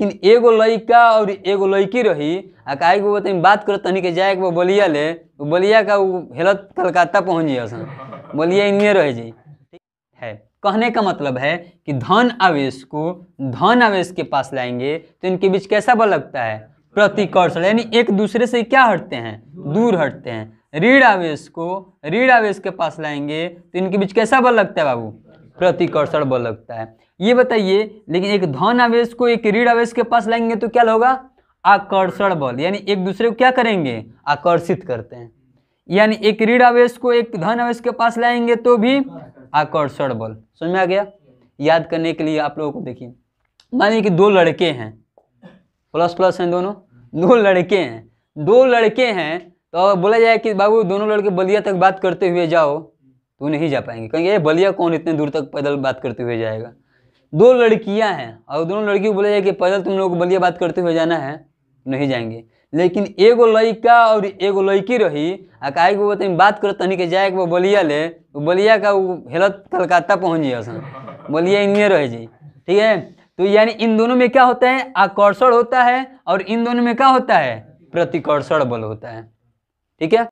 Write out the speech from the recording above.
लेकिन एगो लड़का और एगो लड़की रही आ काहे को बताई बात करो तनिक जाए के बलिया ले बलिया का वो हेलत कलकत्ता पहुँच जाए सन बलिया इनमें रह जाए है कहने का मतलब है कि धन आवेश को धन आवेश के पास लाएंगे तो इनके बीच कैसा बल लगता है प्रतिकर्षण यानी एक दूसरे से क्या हटते हैं दूर हटते हैं ऋण आवेश को ऋण आवेश के पास लाएंगे तो इनके बीच कैसा बल लगता है बाबू प्रतिकर्षण बल लगता है ये बताइए लेकिन एक धन आवेश को एक ऋण आवेश के पास लाएंगे तो क्या होगा आकर्षण बल यानी एक दूसरे को क्या करेंगे आकर्षित करते हैं यानी एक ऋण आवेश को एक धन आवेश के पास लाएंगे तो भी आकर्षण बल समझ में आ गया याद करने के लिए आप लोगों को देखिए मानिए कि दो लड़के हैं प्लस प्लस हैं दोनों दो लड़के हैं दो लड़के हैं तो बोला जाए कि बाबू दोनों लड़के बलिया तक बात करते हुए जाओ तो नहीं जा पाएंगे कहेंगे ये बलिया कौन इतने दूर तक पैदल बात करते हुए जाएगा दो लड़कियां हैं और दोनों लड़की को बोला जाए कि पैदल तुम लोग बलिया बात करते हुए जाना है तो नहीं जाएंगे लेकिन एगो लड़का और एगो लड़की रही आ काहे को बोलते बात करो तनिक जाए वो बलिया ले बलिया का वो हेलत कलकत्ता पहुँच जाए सर बलिया इनमें रह जी ठीक है तो यानी इन दोनों में क्या होता है आकर्षण होता है और इन दोनों में क्या होता है प्रतिकर्षण बल होता है ठीक है